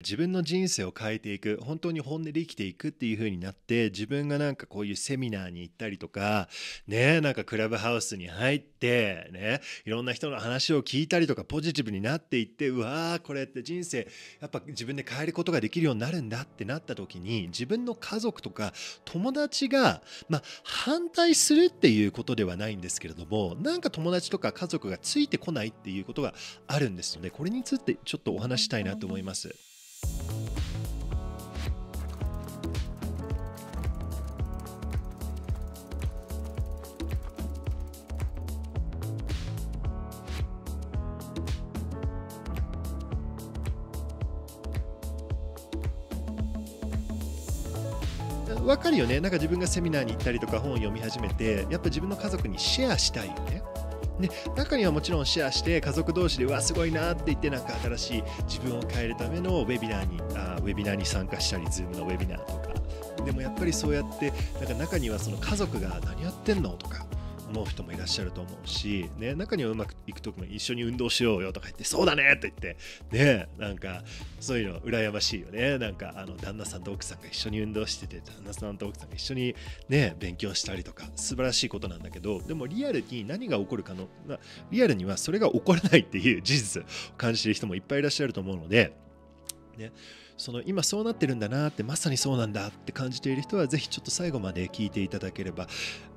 自分の人生を変えていく本当に本音で生きていくっていう風になって自分がなんかこういうセミナーに行ったりとかねなんかクラブハウスに入ってねいろんな人の話を聞いたりとかポジティブになっていってうわーこれって人生やっぱ自分で変えることができるようになるんだってなった時に自分の家族とか友達がまあ反対するっていうことではないんですけれどもなんか友達とか家族がついてこないっていうことがあるんですよねこれについてちょっとお話したいなと思います。かるよねなんか自分がセミナーに行ったりとか本を読み始めてやっぱ自分の家族にシェアしたいよね。ね、中にはもちろんシェアして家族同士でうわすごいなって言ってなんか新しい自分を変えるためのウェビナーにあウェビナーに参加したり Zoom のウェビナーとかでもやっぱりそうやってなんか中にはその家族が何やってんのとか思う人もいらっしゃると思うし、ね、中にはうまくいくときも一緒に運動しようよとか言ってそうだねって言ってねなんかそういうの羨ましいよねなんかあの旦那さんと奥さんが一緒に運動してて旦那さんと奥さんが一緒にね勉強したりとか素晴らしいことなんだけどでもリアルに何が起こるかのリアルにはそれが起こらないっていう事実を感じている人もいっぱいいらっしゃると思うのでねその今そうなってるんだなってまさにそうなんだって感じている人はぜひちょっと最後まで聞いていただければ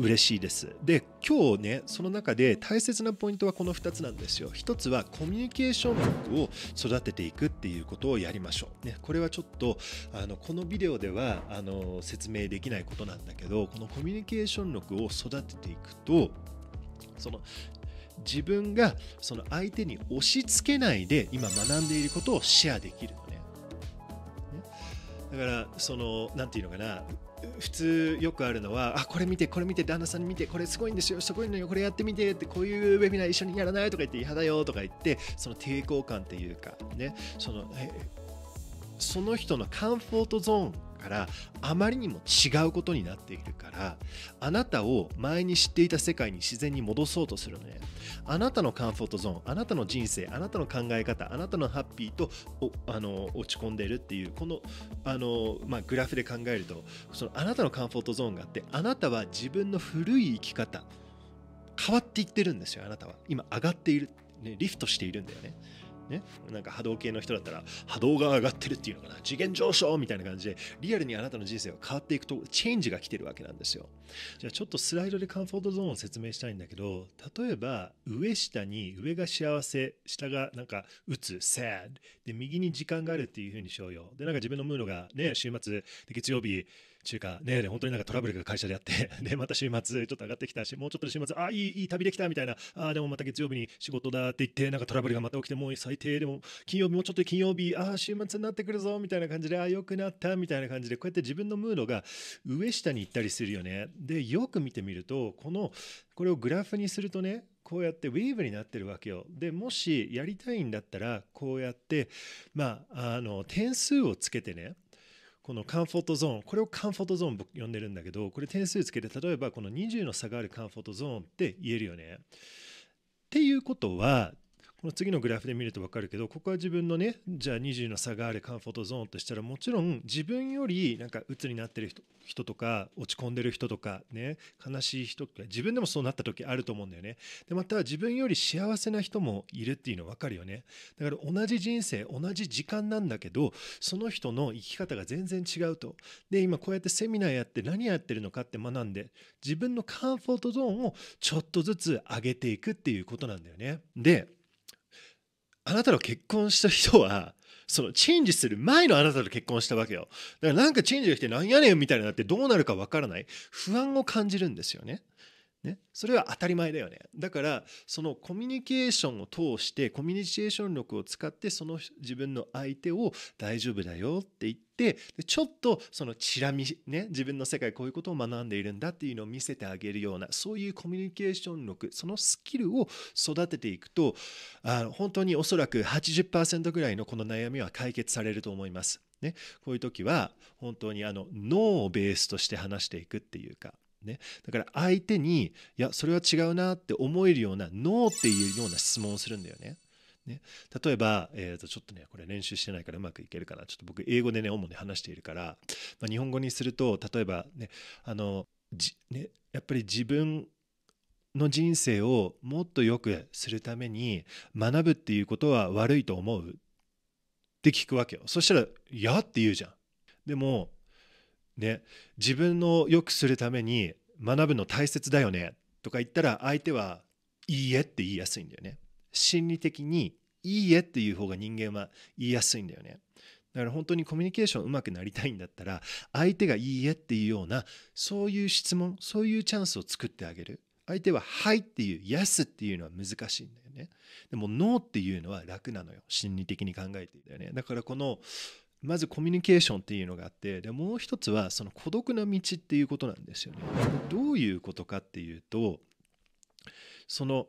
嬉しいですで今日ねその中で大切なポイントはこの2つなんですよ1つはコミュニケーション力を育てていくっていうことをやりましょう、ね、これはちょっとあのこのビデオではあの説明できないことなんだけどこのコミュニケーション力を育てていくとその自分がその相手に押し付けないで今学んでいることをシェアできるだからそのんていうのかな普通よくあるのはあこれ見てこれ見て旦那さん見てこれすごいんですよすごいのよこれやってみてってこういうウェビナー一緒にやらないとか言って嫌だよとか言ってその抵抗感っていうかねそのその人のカンフォートゾーンからあまりにも違うことになっているからあなたを前に知っていた世界に自然に戻そうとするのねあなたのカンフォートゾーンあなたの人生あなたの考え方あなたのハッピーとあの落ち込んでいるっていうこのあの、まあ、グラフで考えるとそのあなたのカンフォートゾーンがあってあなたは自分の古い生き方変わっていってるんですよあなたは今上がっている、ね、リフトしているんだよねね、なんか波動系の人だったら波動が上がってるっていうのかな次元上昇みたいな感じでリアルにあなたの人生が変わっていくとチェンジが来てるわけなんですよじゃあちょっとスライドでカンフォートゾーンを説明したいんだけど例えば上下に上が幸せ下がなんかつ sad で右に時間があるっていう風にしようよでなんか自分のムードがね週末で月曜日中華ね、本当になんかトラブルが会社であって、で、また週末ちょっと上がってきたし、もうちょっと週末、あ、いい、いい旅できたみたいな、あ、でもまた月曜日に仕事だって言って、なんかトラブルがまた起きて、もう最低、でも金曜日もうちょっと金曜日、あ、週末になってくるぞみたいな感じで、あ、良くなったみたいな感じで、こうやって自分のムードが上下に行ったりするよね。で、よく見てみると、この、これをグラフにするとね、こうやってウェーブになってるわけよ。で、もしやりたいんだったら、こうやって、まあ、あの、点数をつけてね、このカンフォートゾーンこれをカンフォートゾーン僕呼んでるんだけどこれ点数つけて例えばこの20の差があるカンフォートゾーンって言えるよね。っていうことはこの次のグラフで見ると分かるけどここは自分のねじゃあ20の差があるカンフォートゾーンとしたらもちろん自分よりなんか鬱になってる人とか落ち込んでる人とかね悲しい人とか自分でもそうなった時あると思うんだよねでまた自分より幸せな人もいるっていうの分かるよねだから同じ人生同じ時間なんだけどその人の生き方が全然違うとで今こうやってセミナーやって何やってるのかって学んで自分のカンフォートゾーンをちょっとずつ上げていくっていうことなんだよねであなたの結婚した人は そのチェンジする前のあなたと結婚したわけよだからなんかチェンジが来てなんやねんみたいになってどうなるかわからない不安を感じるんですよねね、それは当たり前だよねだからそのコミュニケーションを通してコミュニケーション力を使ってその自分の相手を大丈夫だよって言ってでちょっとそのチラ見ね自分の世界こういうことを学んでいるんだっていうのを見せてあげるようなそういうコミュニケーション力そのスキルを育てていくとあの本当におそらく80%ぐらいのこの悩みは解決されると思います。ね、こういう時は本当にあの脳をベースとして話していくっていうかね、だから相手にいやそれは違うなって思えるようなノーっていうような質問をするんだよね。ね、例えば、えー、とちょっとねこれ練習してないからうまくいけるかなちょっと僕英語でね主に話しているから、まあ、日本語にすると例えばねあのねやっぱり自分の人生をもっと良くするために学ぶっていうことは悪いと思うって聞くわけよそしたら「いや」って言うじゃん。でもね、自分の良くするために学ぶの大切だよねとか言ったら相手はいいえって言いやすいんだよね。心理的にいいえっていう方が人間は言いやすいんだよね。だから本当にコミュニケーションうまくなりたいんだったら相手がいいえっていうようなそういう質問そういうチャンスを作ってあげる相手は「はい」っていう「yes」っていうのは難しいんだよねでも「ノー」っていうのは楽なのよ心理的に考えていたよねだからこのまずコミュニケーションっていうのがあってでもう一つはその孤独な道っていうことなんですよね。どういうことかっていうとその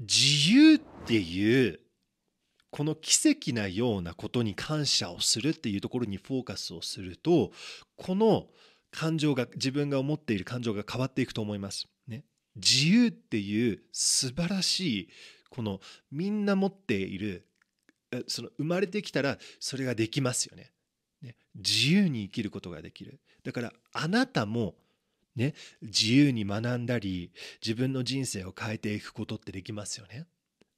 自由っていうこの奇跡なようなことに感謝をするっていうところにフォーカスをするとこの感情が自分が思っている感情が変わっていくと思います。ね、自由っていう素晴らしいこのみんな持っているその生まれてきたらそれができますよね。ね自由に生きることができる。だからあなたもね、自由に学んだり自分の人生を変えていくことってできますよね。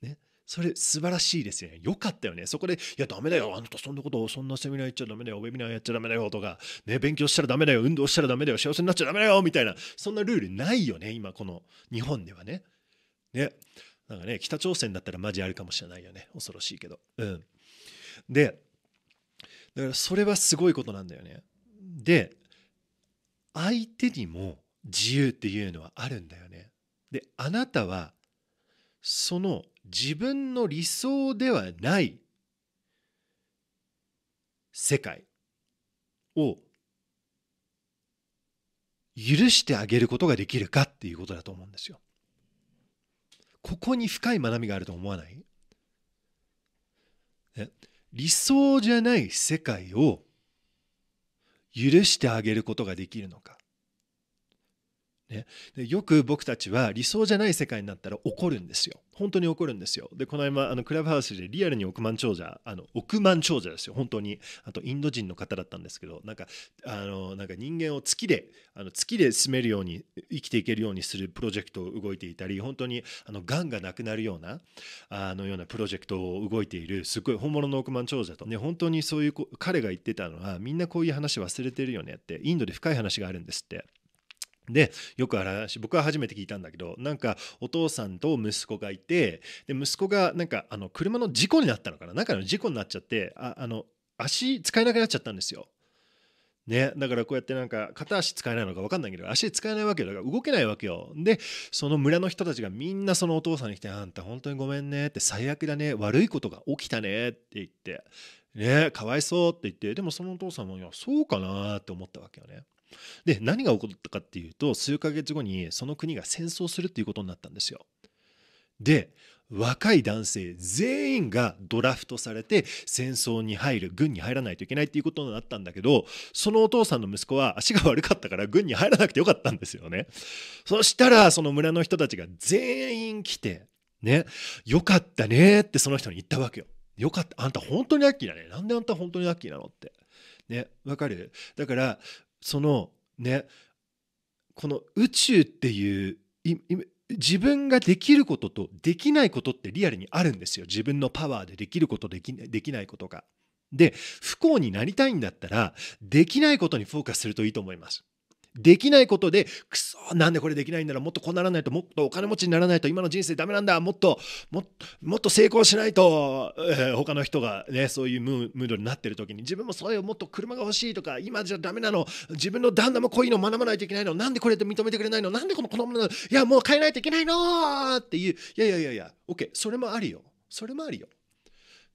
ねそれ素晴らしいですよね。よかったよね。そこで、いや、ダメだよ。あなたそんなことを、そんなセミナー行っちゃダメだよ。ウェビナーやっちゃダメだよ。とか、ね、勉強したらダメだよ。運動したらダメだよ。幸せになっちゃダメだよ。みたいな、そんなルールないよね。今、この日本ではね。ね。なんかね北朝鮮だったらマジあるかもしれないよね恐ろしいけどうんでだからそれはすごいことなんだよねで相手にも自由っていうのはあるんだよねであなたはその自分の理想ではない世界を許してあげることができるかっていうことだと思うんですよ。ここに深い学びがあると思わない、ね、理想じゃない世界を許してあげることができるのかね、でよく僕たちは理想じゃない世界になったら怒るんですよ。本当に怒るんですよ。で、この間、あのクラブハウスでリアルに億万長者、あの億万長者ですよ、本当に。あと、インド人の方だったんですけど、なんか、あのなんか人間を月で、あの月で住めるように、生きていけるようにするプロジェクトを動いていたり、本当にあの癌がなくなるような、あのようなプロジェクトを動いている、すごい本物の億万長者と、ね、本当にそういう、彼が言ってたのは、みんなこういう話忘れてるよねって、インドで深い話があるんですって。でよくある話僕は初めて聞いたんだけどなんかお父さんと息子がいてで息子がなんかあの車の事故になったのかななんかの事故になっちゃってああの足使えなくなっちゃったんですよ。ね、だからこうやってなんか片足使えないのか分かんないけど足使えないわけよだから動けないわけよでその村の人たちがみんなそのお父さんに来て「あんた本当にごめんね」って「最悪だね悪いことが起きたね」って言ってねかわいそうって言ってでもそのお父さんもいやそうかなって思ったわけよね。で何が起こったかっていうと数ヶ月後にその国が戦争するっていうことになったんですよ。で若い男性全員がドラフトされて戦争に入る軍に入らないといけないっていうことになったんだけどそのお父さんの息子は足が悪かったから軍に入らなくてよかったんですよねそしたらその村の人たちが全員来てねよかったねってその人に言ったわけよよかった。あんた本当にラッキーだね。なんであんた本当にラッキーなのって。ね、わかるだから、そのね、この宇宙っていう自分ができることとできないことってリアルにあるんですよ。自分のパワーでできることできできないことが。で、不幸になりたいんだったら、できないことにフォーカスするといいと思います。できないことで、くそ、なんでこれできないんだろう、もっとこうならないと、もっとお金持ちにならないと、今の人生ダメなんだ、もっと、もっと、もっと成功しないと、えー、他の人がね、そういうムードになってる時に、自分もそういうもっと車が欲しいとか、今じゃダメなの、自分の旦那もこういうの学ばないといけないの、なんでこれって認めてくれないの、なんでこの子供なの、いや、もう変えないといけないのっていう、いやいやいやいや、OK、それもあるよ。それもあるよ。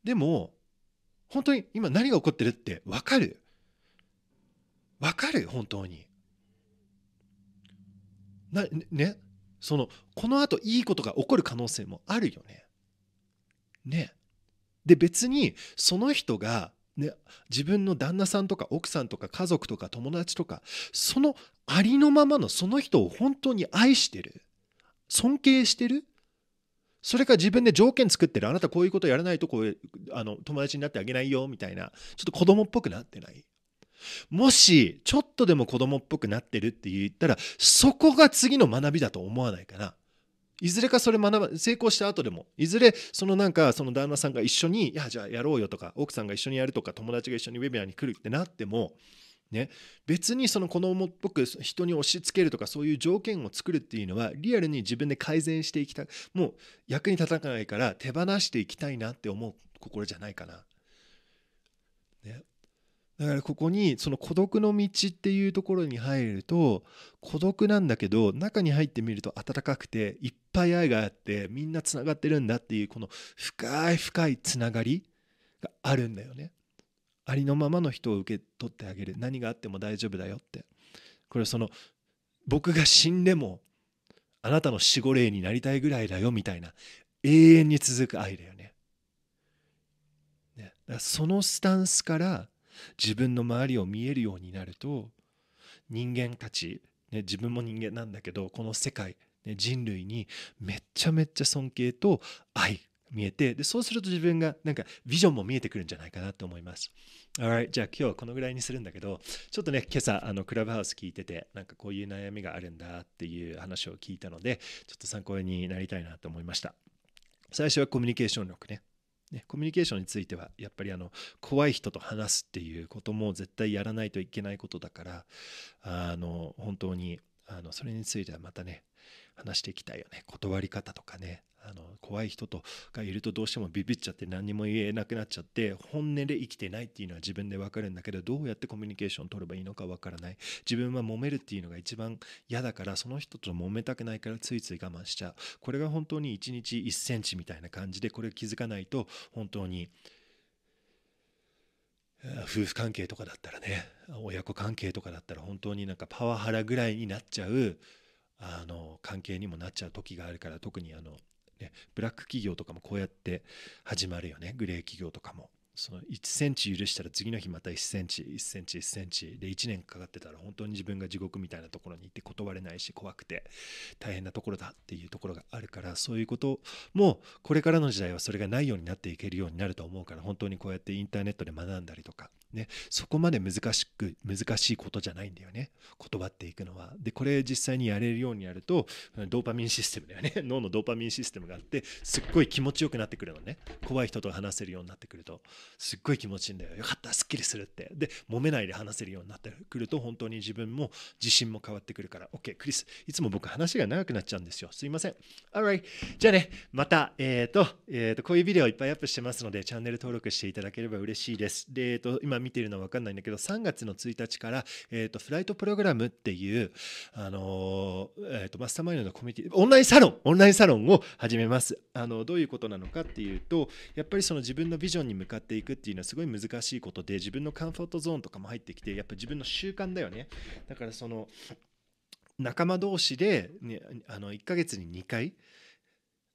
でも、本当に今何が起こってるって分かる。分かる、本当に。なねそのこのあといいことが起こる可能性もあるよね。ね。で別にその人が、ね、自分の旦那さんとか奥さんとか家族とか友達とかそのありのままのその人を本当に愛してる尊敬してるそれか自分で条件作ってるあなたこういうことやらないとこうあの友達になってあげないよみたいなちょっと子供っぽくなってないもしちょっとでも子供っぽくなってるって言ったらそこが次の学びだと思わないかな。いずれかそれ学ば成功した後でもいずれそのなんかその旦那さんが一緒にいやじゃあやろうよとか奥さんが一緒にやるとか友達が一緒にウェビナーに来るってなってもね、別にその子供っぽく人に押し付けるとかそういう条件を作るっていうのはリアルに自分で改善していきたいもう役に立たないから手放していきたいなって思う心じゃないかなだからここにその孤独の道っていうところに入ると孤独なんだけど中に入ってみると温かくていっぱい愛があってみんなつながってるんだっていうこの深い深いつながりがあるんだよね。ありのままの人を受け取ってあげる何があっても大丈夫だよってこれその僕が死んでもあなたの守護霊になりたいぐらいだよみたいな永遠に続く愛だよね。ねそのスタンスから自分の周りを見えるようになると人間たち、ね、自分も人間なんだけどこの世界、ね、人類にめっちゃめっちゃ尊敬と愛見えてでそうすると自分がなんかビジョンも見えてくるんじゃないかなと思います。Alright じゃあ今日はこのぐらいにするんだけどちょっとね今朝あのクラブハウス聞いててなんかこういう悩みがあるんだっていう話を聞いたのでちょっと参考になりたいなと思いました。最初はコミュニケーション力ねね、コミュニケーションについてはやっぱりあの怖い人と話すっていうことも絶対やらないといけないことだからあの本当にあのそれについてはまたね話していきたいよね断り方とかねあの怖い人とがいるとどうしてもビビっちゃって何にも言えなくなっちゃって本音で生きてないっていうのは自分で分かるんだけどどうやってコミュニケーション取ればいいのか分からない自分は揉めるっていうのが一番嫌だからその人と揉めたくないからついつい我慢しちゃうこれが本当に1日1センチみたいな感じでこれ気づかないと本当に夫婦関係とかだったらね親子関係とかだったら本当になんかパワハラぐらいになっちゃうあの関係にもなっちゃう時があるから特にあのね、ブラック企業とかもこうやって始まるよねグレー企業とかもその1センチ許したら次の日また1センチ1センチ1センチで1年かかってたら本当に自分が地獄みたいなところに行って断れないし怖くて大変なところだっていうところがあるからそういうこともこれからの時代はそれがないようになっていけるようになると思うから本当にこうやってインターネットで学んだりとかね、そこまで難しく難しいことじゃないんだよね言葉っていくのはでこれ実際にやれるようにやるとドーパミンシステムだよね 脳のドーパミンシステムがあってすっごい気持ちよくなってくるのね怖い人と話せるようになってくるとすっごい気持ちいいんだよよかったすっきりするってで揉めないで話せるようになってくると本当に自分も自信も変わってくるから OK クリスいつも僕話が長くなっちゃうんですよすいません Alright じゃあねまたえっ、ー、と,、えーと、こういうビデオいっぱいアップしてますのでチャンネル登録していただければ嬉しいですでえっ、ー、と今見ているのは分かんないんだけど3月の1日から、えーと、フライトプログラムっていう、あのー、えーと、マスターマインドのコミュニティオンラインサロンオンラインサロンを始めます。あのどういうことなのかっていうとやっぱりその自分のビジョンに向かっていくっていうのはすごい難しいことで自分のカンフォートゾーンとかも入ってきてやっぱ自分の習慣だよね。だからその仲間同士で、ね、あの1ヶ月に2回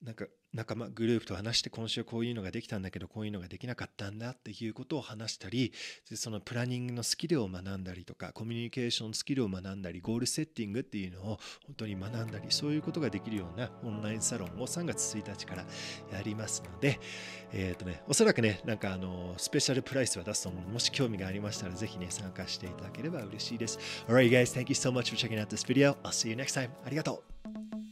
なんか仲間グループと話して今週こういうのができたんだけどこういうのができなかったんだっていうことを話したりそのプランニングのスキルを学んだりとかコミュニケーションスキルを学んだりゴールセッティングっていうのを本当に学んだりそういうことができるようなオンラインサロンを3月1日からやりますのでえっ、ー、とねおそらくねなんかあのスペシャルプライスは出すと思うのでもし興味がありましたらぜひね参加していただければ嬉しいです Alright guys thank you so much for checking out this video I'll see you next time ありがとう